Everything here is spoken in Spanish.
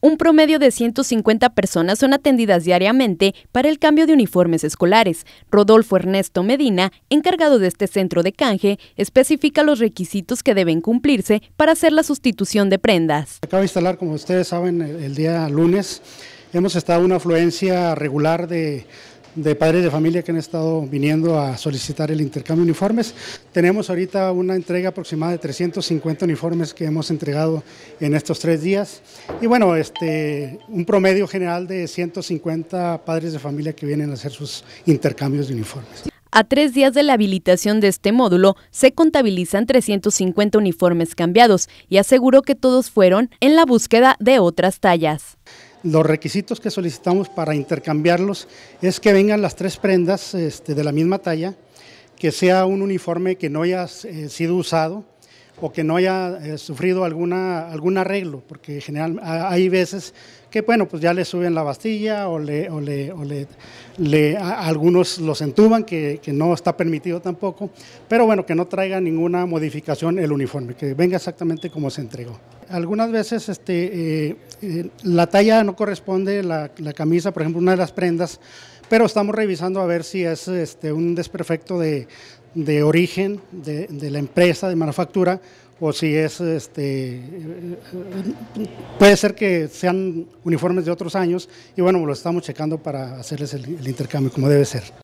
Un promedio de 150 personas son atendidas diariamente para el cambio de uniformes escolares. Rodolfo Ernesto Medina, encargado de este centro de canje, especifica los requisitos que deben cumplirse para hacer la sustitución de prendas. Acaba de instalar, como ustedes saben, el, día lunes. Hemos estado en una afluencia regular de de padres de familia que han estado viniendo a solicitar el intercambio de uniformes. Tenemos ahorita una entrega aproximada de 350 uniformes que hemos entregado en estos tres días. Y bueno, este, un promedio general de 150 padres de familia que vienen a hacer sus intercambios de uniformes. A tres días de la habilitación de este módulo, se contabilizan 350 uniformes cambiados y aseguró que todos fueron en la búsqueda de otras tallas. Los requisitos que solicitamos para intercambiarlos es que vengan las tres prendas este, de la misma talla, que sea un uniforme que no haya eh, sido usado o que no haya eh, sufrido alguna, algún arreglo, porque general, hay veces que bueno, pues ya le suben la bastilla o le, le, le, algunos los entuban, que, no está permitido tampoco, pero bueno, que no traiga ninguna modificación el uniforme, que venga exactamente como se entregó. Algunas veces este, eh, eh, la talla no corresponde, la, camisa, por ejemplo, una de las prendas, pero estamos revisando a ver si es este, un desperfecto de, de origen de, de, la empresa de manufactura o si es, este, puede ser que sean uniformes de otros años y bueno, lo estamos checando para hacerles el intercambio como debe ser.